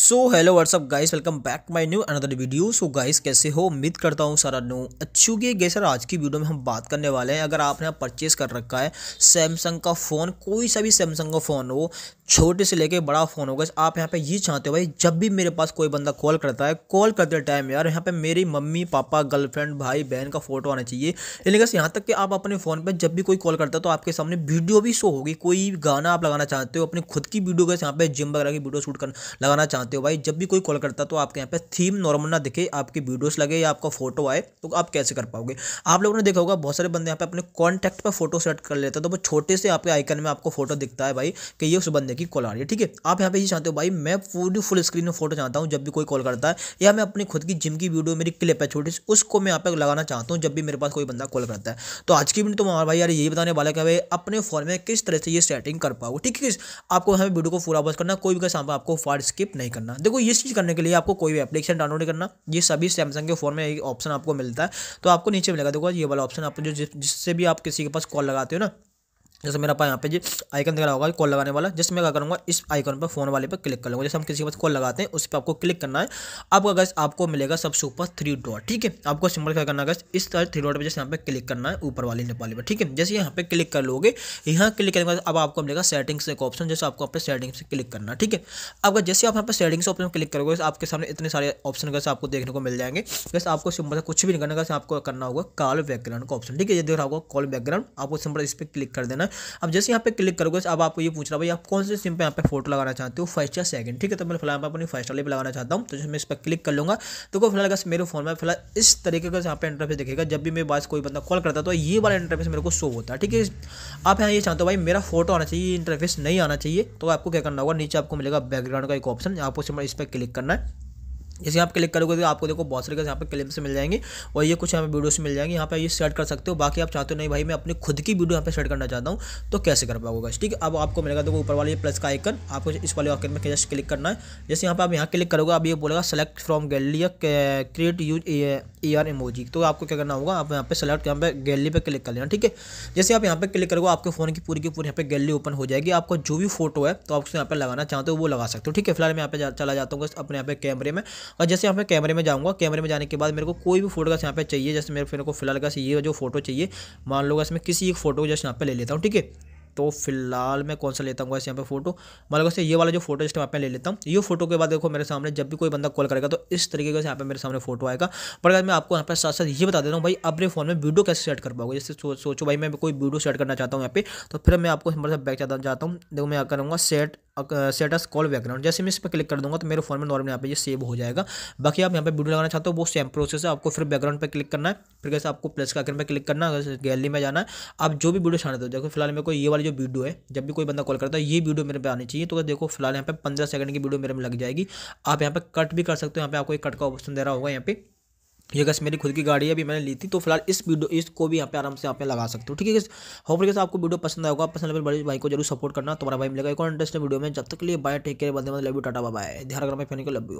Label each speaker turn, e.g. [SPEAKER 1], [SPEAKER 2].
[SPEAKER 1] so hello what's up guys welcome back my new another video so guys कैसे हो उम्मीद करता हूँ सारा नो अच्छी की गई सर आज की वीडियो में हम बात करने वाले हैं अगर आपने परचेस कर रखा है सैमसंग का फ़ोन कोई सा भी सैमसंग का फ़ोन हो छोटे से लेके बड़ा फ़ोन होगा आप यहाँ पे ये चाहते हो भाई जब भी मेरे पास कोई बंदा कॉल करता है कॉल करते टाइम यार यहाँ पे मेरी मम्मी पापा गर्लफ्रेंड भाई बहन का फोटो आना चाहिए लेकिन यहाँ तक कि आप अपने फ़ोन पर जब भी कोई कॉल करता है तो आपके सामने वीडियो भी शो होगी कोई गाना आप लगाना चाहते हो अपनी खुद की वीडियो गए यहाँ पर जिम वगैरह की वीडियो शूट कर लगाना चाहते जानते हो भाई जब भी कोई कॉल करता तो आपके यहाँ पे थीम नॉर्मल ना दिखे आपकी वीडियोस लगे या आपका फोटो आए तो आप कैसे कर पाओगे आप लोगों ने देखा होगा बहुत सारे बंदे यहाँ पे अपने कॉन्टैक्ट पर फोटो सेलेक्ट कर लेते हैं तो वो छोटे से आपके आइकन में आपको फोटो दिखता है भाई कि ये उस बंदे की कॉल आ रही है ठीक है आप यहाँ पे ये चाहते हो भाई मैं पूरी फुल स्क्रीन में फोटो चाहता हूँ जब भी कोई कॉल करता है या मैं अपनी खुद की जिम की वीडियो मेरी क्लिप है छोटी सी उसको मैं यहाँ पे लगाना चाहता हूँ जब भी मेरे पास कोई बंदा कॉल करता है तो आज की वीडियो तो हमारे भाई यार यही बताने वाला है भाई अपने फोन में किस तरह से ये सेटिंग कर पाओ ठीक है आपको हमें वीडियो को पूरा बस करना कोई भी काम आपको फार स्किप नहीं करना करना देखो ये चीज़ करने के लिए आपको कोई भी एप्लीकेशन डाउनलोड नहीं करना ये सभी सैमसंग के फ़ोन में एक ऑप्शन आपको मिलता है तो आपको नीचे मिलेगा देखो ये वाला ऑप्शन आपको जो जिससे भी आप किसी के पास कॉल लगाते हो ना जैसे मेरा पास यहाँ पे जी आइकन दिख रहा होगा कॉल लगाने वाला जिसमें मैं क्या करूँगा इस आइकन पर फोन वाले पर क्लिक कर लूँगा जैसे हम किसी के पास कॉल लगाते हैं उस पर आपको क्लिक करना है अब अगर आपको मिलेगा सबसे ऊपर थ्री डॉट ठीक है आपको सिंपल क्या करना है इस तरह थ्री डॉट पर जैसे यहाँ पे क्लिक करना है ऊपर वाली नेपाली पर ठीक है जैसे यहाँ पे क्लिक कर लोगे यहाँ क्लिक करने के बाद अब आपको मिलेगा सेटिंग्स एक ऑप्शन जैसे आपको अपने सेटिंग्स से क्लिक करना ठीक है अगर जैसे आप यहाँ पर सेटिंग्स ऑप्शन क्लिक करोगे आपके सामने इतने सारे ऑप्शन कैसे आपको देखने को मिल जाएंगे जैसे आपको सिंपल कुछ भी नहीं करना कैसे आपको करना होगा कॉल बैकग्राउंड का ऑप्शन ठीक है ये देख रहा होगा कॉल बैकग्राउंड आपको सिंपल इस पर क्लिक कर देना अब जैसे यहाँ पे क्लिक करोगे अब आपको ये पूछ रहा भाई आप कौन से सिम पे यहाँ पे फोटो लगाना चाहते हो फर्स्ट या सेकंड ठीक है तो मैं फिलहाल अपनी फर्स्ट वाले पे लगाना चाहता हूँ तो जैसे मैं इस पर क्लिक कर लूँगा तो फिलहाल अगर मेरे फोन में फिलहाल इस तरीके का यहाँ पे इंटरफेस देखेगा जब भी मेरे पास कोई बंदा कॉल करता तो ये वाला इंटरफेस मेरे को शो होता है ठीक है आप यहाँ ये चाहते हो भाई मेरा फोटो आना चाहिए इंटरफेस नहीं आना चाहिए तो आपको क्या करना होगा नीचे आपको मिलेगा बैकग्राउंड का एक ऑप्शन आपको इस पर क्लिक करना है जैसे आप क्लिक करोगे तो आपको देखो बहुत सारे से यहाँ पे क्लिप्स मिल जाएंगे और ये कुछ यहाँ पे वीडियोस मिल जाएंगे यहाँ पे ये सेट कर सकते हो बाकी आप चाहते हो नहीं भाई मैं अपनी खुद की वीडियो यहाँ पे सेट करना चाहता हूँ तो कैसे कर पाओगे ठीक है अब आपको मिलेगा देखो ऊपर वाले प्लस का आइकन आपको इस वाले आइकन में जस्ट क्लिक करना है जैसे यहाँ पर आप यहाँ क्लिक करोगे आप ये बोलेगा सेलेक्ट फ्रॉम गैलरी या create use A R emoji तो आपको क्या करना होगा आप यहाँ पे सेलेक्ट यहाँ पे गैलरी पे क्लिक कर लेना ठीक है जैसे आप यहाँ पे क्लिक करोगे आपके फ़ोन की पूरी की पूरी यहाँ पे गैलरी ओपन हो जाएगी आपको जो भी फोटो है तो आप उसको यहाँ पे लगाना चाहते हो वो लगा सकते हो ठीक है फिलहाल मैं यहाँ पे चला जाता हूँ अपने यहाँ पे कैमरे में और जैसे यहाँ पे कैमरे में जाऊँगा कैमरे में जाने के बाद मेरे को कोई भी फोटो का यहाँ पे चाहिए जैसे मेरे फिर को फिलहाल का ये जो फोटो चाहिए मान लो इसमें किसी एक फोटो को यहाँ पे ले लेता हूँ ठीक है तो फिलहाल मैं कौन सा लेता हूँ यहाँ पे फोटो मतलब से ये वाला जो फोटो टाइम आप ले लेता हूँ ये फोटो के बाद देखो मेरे सामने जब भी कोई बंदा कॉल करेगा तो इस तरीके का यहाँ पे मेरे सामने फोटो आएगा पर अगर मैं आपको यहाँ पे साथ साथ ये बता देता हूँ भाई अपने फोन में वीडियो कैसे सेट कर पाओगे जैसे सोचो भाई मैं कोई वीडियो सेट करना चाहता हूँ यहाँ पे तो फिर मैं आपको बैक जाता हूँ देखो मैं क्या करूँगा सेट सेटस कॉल बैकग्राउंड जैसे मैं इस पर क्लिक कर दूंगा तो मेरे फोन में नॉर्मल यहाँ पे ये सेव हो जाएगा बाकी आप यहाँ पे वीडियो लगाना चाहते हो वो सेम प्रोसेस है आपको फिर बैकग्राउंड पे क्लिक करना है फिर कैसे आपको प्लस का आइकन पे क्लिक करना है गैलरी में जाना है आप जो भी वीडियो छाने हो देखो फिलहाल मेरे को ये वाली जो वीडियो है जब भी कोई बंदा कॉल करता है ये वीडियो मेरे पे आनी चाहिए तो देखो फिलहाल यहाँ पे पंद्रह सेकंड की वीडियो मेरे में लग जाएगी आप यहाँ पर कट भी कर सकते हो यहाँ पे आपको एक कट का ऑप्शन दे रहा होगा यहाँ पर ये गैस मेरी खुद की गाड़ी है अभी मैंने ली थी तो फिलहाल इस वीडियो इसको भी यहाँ पे आराम से आप लगा सकते हो ठीक है हो फिर आपको वीडियो पसंद आएगा पसंद बड़े भाई को जरूर सपोर्ट करना तुम्हारा भाई मिलेगा एक और इंटरेस्टिंग वीडियो में जब तक लिए बाय टेक केयर बंदे मतलब टाटा बाय ध्यान रखना मैं फैन को लव